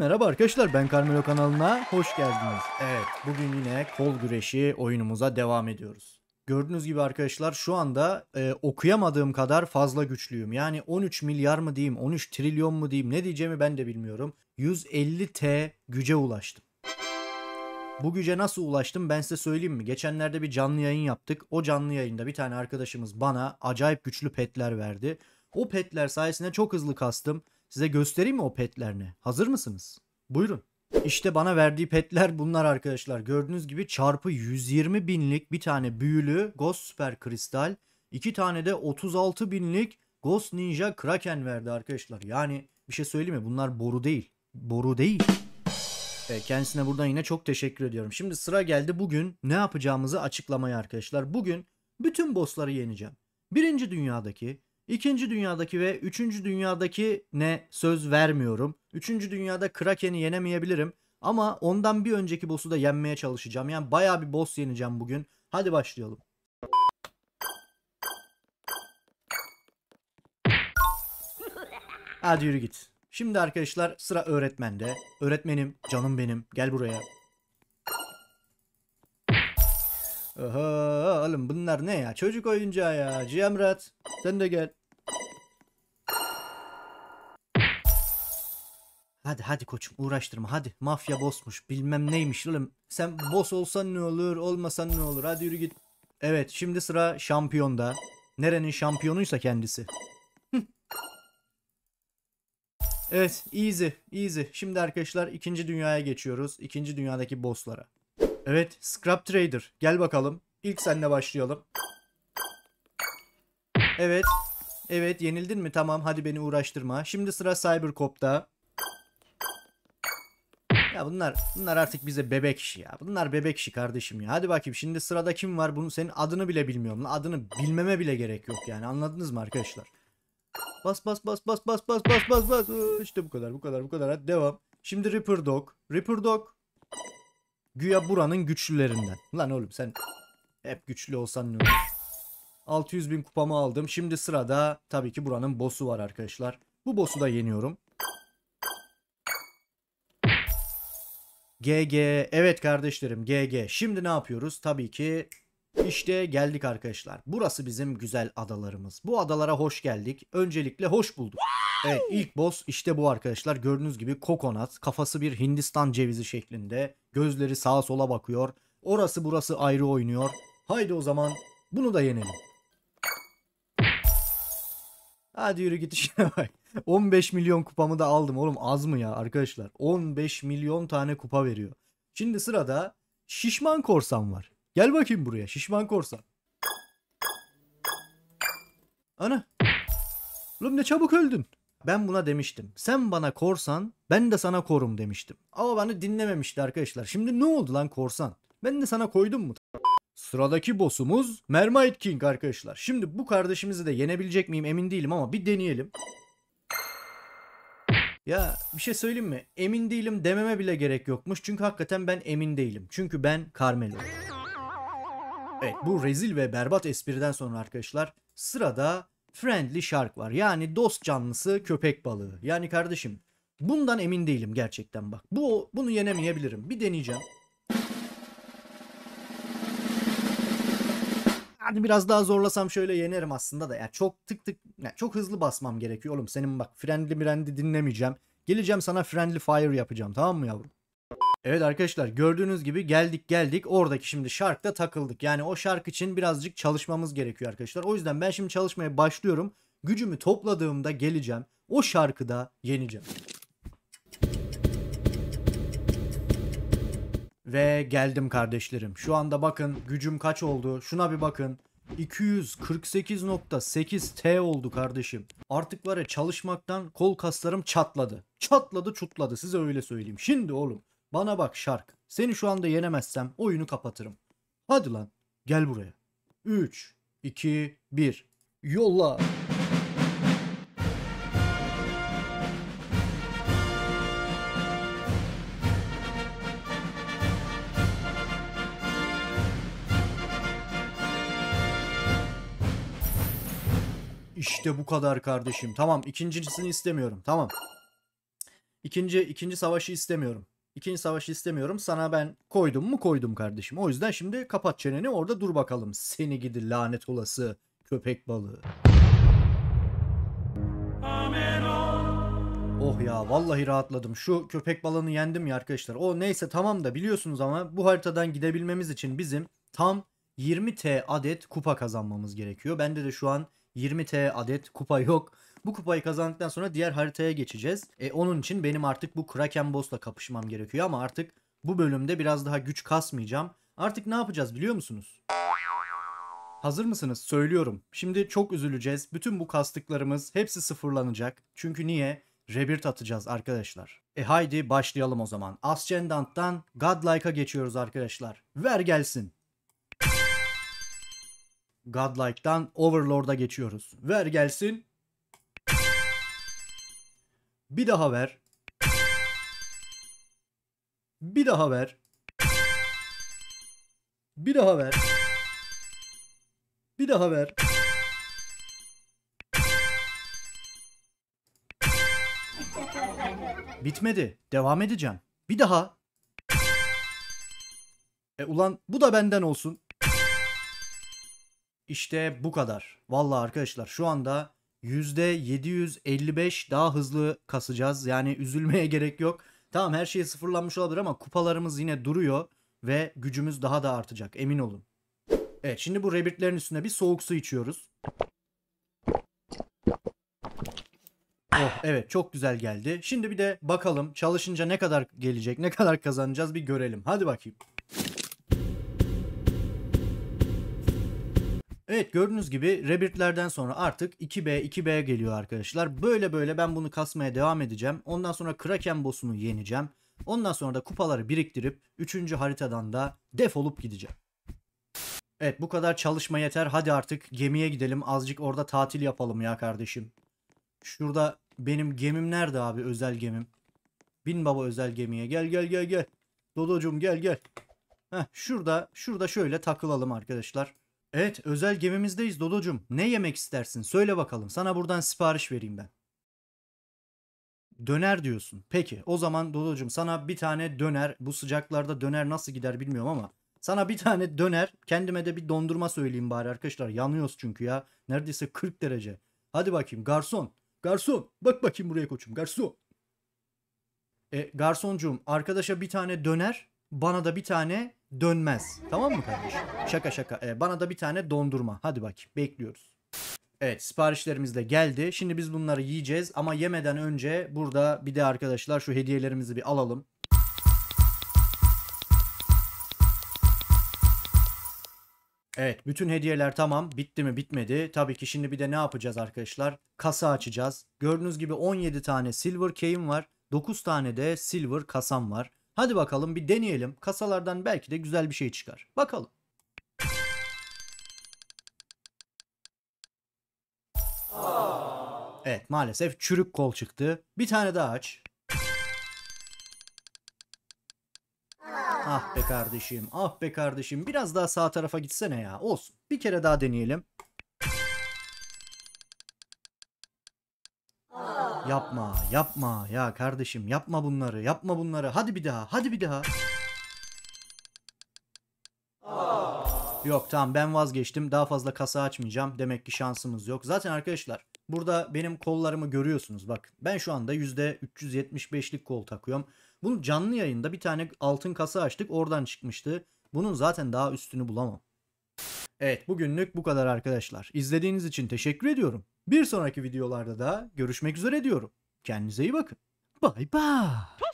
Merhaba arkadaşlar ben Carmelo kanalına hoş geldiniz. Evet bugün yine kol güreşi oyunumuza devam ediyoruz. Gördüğünüz gibi arkadaşlar şu anda e, okuyamadığım kadar fazla güçlüyüm. Yani 13 milyar mı diyeyim 13 trilyon mu diyeyim ne diyeceğimi ben de bilmiyorum. 150T güce ulaştım. Bu güce nasıl ulaştım ben size söyleyeyim mi? Geçenlerde bir canlı yayın yaptık. O canlı yayında bir tane arkadaşımız bana acayip güçlü petler verdi. O petler sayesinde çok hızlı kastım. Size göstereyim mi o petlerini? Hazır mısınız? Buyurun. İşte bana verdiği petler bunlar arkadaşlar. Gördüğünüz gibi çarpı 120 binlik bir tane büyülü Ghost Super Kristal. iki tane de 36 binlik Ghost Ninja Kraken verdi arkadaşlar. Yani bir şey söyleyeyim mi? Bunlar boru değil. Boru değil. E, kendisine buradan yine çok teşekkür ediyorum. Şimdi sıra geldi bugün ne yapacağımızı açıklamaya arkadaşlar. Bugün bütün bossları yeneceğim. Birinci dünyadaki İkinci dünyadaki ve üçüncü dünyadaki ne söz vermiyorum. Üçüncü dünyada Kraken'i yenemeyebilirim. Ama ondan bir önceki boss'u da yenmeye çalışacağım. Yani baya bir boss yeneceğim bugün. Hadi başlayalım. Hadi yürü git. Şimdi arkadaşlar sıra öğretmende. Öğretmenim, canım benim. Gel buraya. Oha oğlum bunlar ne ya? Çocuk oyuncağı ya. Cemrat sen de gel. Hadi hadi koçum uğraştırma hadi. Mafya bossmuş bilmem neymiş oğlum. Sen boss olsan ne olur olmasan ne olur hadi yürü git. Evet şimdi sıra şampiyonda. Nerenin şampiyonuysa kendisi. evet easy easy. Şimdi arkadaşlar ikinci dünyaya geçiyoruz. İkinci dünyadaki bosslara. Evet Scrap Trader gel bakalım. İlk seninle başlayalım. Evet. Evet yenildin mi? Tamam hadi beni uğraştırma. Şimdi sıra Cybercop'ta. Ya bunlar bunlar artık bize bebek işi ya. Bunlar bebek işi kardeşim ya. Hadi bakayım şimdi sırada kim var? Bunu senin adını bile bilmiyorum. Adını bilmeme bile gerek yok yani. Anladınız mı arkadaşlar? Bas bas bas bas bas bas bas bas bas. İşte bu kadar bu kadar bu kadar. Hadi devam. Şimdi Ripper Dog. Ripper Dog. Güya buranın güçlülerinden. Lan oğlum sen hep güçlü olsan ne olur? 600 bin kupamı aldım. Şimdi sırada tabii ki buranın boss'u var arkadaşlar. Bu boss'u da yeniyorum. GG. Evet kardeşlerim GG. Şimdi ne yapıyoruz? Tabii ki işte geldik arkadaşlar. Burası bizim güzel adalarımız. Bu adalara hoş geldik. Öncelikle hoş bulduk. Evet ilk boss işte bu arkadaşlar. Gördüğünüz gibi kokonat. Kafası bir Hindistan cevizi şeklinde. Gözleri sağa sola bakıyor. Orası burası ayrı oynuyor. Haydi o zaman bunu da yenelim. Hadi yürü git işine bak. 15 milyon kupamı da aldım oğlum az mı ya arkadaşlar? 15 milyon tane kupa veriyor. Şimdi sırada şişman korsan var. Gel bakayım buraya şişman korsan. Ana. Oğlum ne çabuk öldün. Ben buna demiştim. Sen bana korsan, ben de sana korum demiştim. Ama beni dinlememişti arkadaşlar. Şimdi ne oldu lan korsan? Ben de sana koydum mu? Sıradaki boss'umuz Mermaid King arkadaşlar. Şimdi bu kardeşimizi de yenebilecek miyim emin değilim ama bir deneyelim. Ya bir şey söyleyeyim mi? Emin değilim dememe bile gerek yokmuş. Çünkü hakikaten ben emin değilim. Çünkü ben Carmelo. Evet bu rezil ve berbat espriden sonra arkadaşlar sırada Friendly Shark var. Yani dost canlısı köpek balığı. Yani kardeşim bundan emin değilim gerçekten bak. Bu bunu yenemeyebilirim. Bir deneyeceğim. hadi biraz daha zorlasam şöyle yenerim aslında da. Yani çok tık tık yani çok hızlı basmam gerekiyor oğlum. Senin bak friendly mirendi dinlemeyeceğim. Geleceğim sana friendly fire yapacağım tamam mı yavrum? Evet arkadaşlar gördüğünüz gibi geldik geldik oradaki şimdi şarkta takıldık. Yani o şarkı için birazcık çalışmamız gerekiyor arkadaşlar. O yüzden ben şimdi çalışmaya başlıyorum. Gücümü topladığımda geleceğim. O şarkıda yeneceğim. Ve geldim kardeşlerim. Şu anda bakın gücüm kaç oldu. Şuna bir bakın. 248.8 T oldu kardeşim. Artık var ya çalışmaktan kol kaslarım çatladı. Çatladı çutladı size öyle söyleyeyim. Şimdi oğlum bana bak şark. Seni şu anda yenemezsem oyunu kapatırım. Hadi lan gel buraya. 3, 2, 1. Yolla. İşte bu kadar kardeşim. Tamam ikincisini istemiyorum. Tamam. İkinci, ikinci savaşı istemiyorum. İkinci savaşı istemiyorum. Sana ben koydum mu koydum kardeşim. O yüzden şimdi kapat çeneni orada dur bakalım. Seni gidi lanet olası köpek balığı. Oh ya vallahi rahatladım. Şu köpek balığını yendim ya arkadaşlar. O neyse tamam da biliyorsunuz ama bu haritadan gidebilmemiz için bizim tam 20T adet kupa kazanmamız gerekiyor. Bende de şu an 20T adet kupa yok. Bu kupayı kazandıktan sonra diğer haritaya geçeceğiz. E, onun için benim artık bu Kraken Boss'la kapışmam gerekiyor ama artık bu bölümde biraz daha güç kasmayacağım. Artık ne yapacağız biliyor musunuz? Hazır mısınız? Söylüyorum. Şimdi çok üzüleceğiz. Bütün bu kastıklarımız hepsi sıfırlanacak. Çünkü niye? Rebirth atacağız arkadaşlar. E haydi başlayalım o zaman. Ascendant'tan Godlike'a geçiyoruz arkadaşlar. Ver gelsin. Godlike'dan Overlord'a geçiyoruz. Ver gelsin. Bir daha ver. Bir daha ver. Bir daha ver. Bir daha ver. Bitmedi. Devam edeceğim. Bir daha. E ulan bu da benden olsun. İşte bu kadar. Valla arkadaşlar şu anda %755 daha hızlı kasacağız. Yani üzülmeye gerek yok. Tamam her şey sıfırlanmış olabilir ama kupalarımız yine duruyor ve gücümüz daha da artacak emin olun. Evet şimdi bu rebirtlerin üstüne bir soğuk su içiyoruz. Oh evet çok güzel geldi. Şimdi bir de bakalım çalışınca ne kadar gelecek ne kadar kazanacağız bir görelim. Hadi bakayım. Evet gördüğünüz gibi Rebirt'lerden sonra artık 2B 2B geliyor arkadaşlar. Böyle böyle ben bunu kasmaya devam edeceğim. Ondan sonra Kraken boss'unu yeneceğim. Ondan sonra da kupaları biriktirip 3. haritadan da defolup gideceğim. Evet bu kadar çalışma yeter. Hadi artık gemiye gidelim. Azıcık orada tatil yapalım ya kardeşim. Şurada benim gemim nerede abi özel gemim? Bin baba özel gemiye. Gel gel gel gel. Dodocum gel gel. Heh, şurada şurada şöyle takılalım arkadaşlar. Evet özel gemimizdeyiz Dolucum. Ne yemek istersin? Söyle bakalım. Sana buradan sipariş vereyim ben. Döner diyorsun. Peki o zaman Dolucum sana bir tane döner. Bu sıcaklarda döner nasıl gider bilmiyorum ama. Sana bir tane döner. Kendime de bir dondurma söyleyeyim bari arkadaşlar. Yanıyoruz çünkü ya. Neredeyse 40 derece. Hadi bakayım garson. Garson bak bakayım buraya koçum garson. E, garsoncuğum arkadaşa bir tane döner bana da bir tane dönmez. Tamam mı kardeşim? Şaka şaka. Ee, bana da bir tane dondurma. Hadi bak bekliyoruz. Evet siparişlerimiz de geldi. Şimdi biz bunları yiyeceğiz ama yemeden önce burada bir de arkadaşlar şu hediyelerimizi bir alalım. Evet bütün hediyeler tamam bitti mi bitmedi. Tabii ki şimdi bir de ne yapacağız arkadaşlar? Kasa açacağız. Gördüğünüz gibi 17 tane silver key'im var. 9 tane de silver kasam var. Hadi bakalım bir deneyelim. Kasalardan belki de güzel bir şey çıkar. Bakalım. Evet maalesef çürük kol çıktı. Bir tane daha aç. Ah be kardeşim, ah be kardeşim. Biraz daha sağ tarafa gitsene ya. Olsun. Bir kere daha deneyelim. Yapma, yapma ya kardeşim yapma bunları, yapma bunları. Hadi bir daha, hadi bir daha. Yok tamam ben vazgeçtim. Daha fazla kasa açmayacağım. Demek ki şansımız yok. Zaten arkadaşlar burada benim kollarımı görüyorsunuz. Bak ben şu anda %375'lik kol takıyorum. Bunu canlı yayında bir tane altın kasa açtık. Oradan çıkmıştı. Bunun zaten daha üstünü bulamam. Evet bugünlük bu kadar arkadaşlar. İzlediğiniz için teşekkür ediyorum. Bir sonraki videolarda da görüşmek üzere diyorum. Kendinize iyi bakın. Bay bay.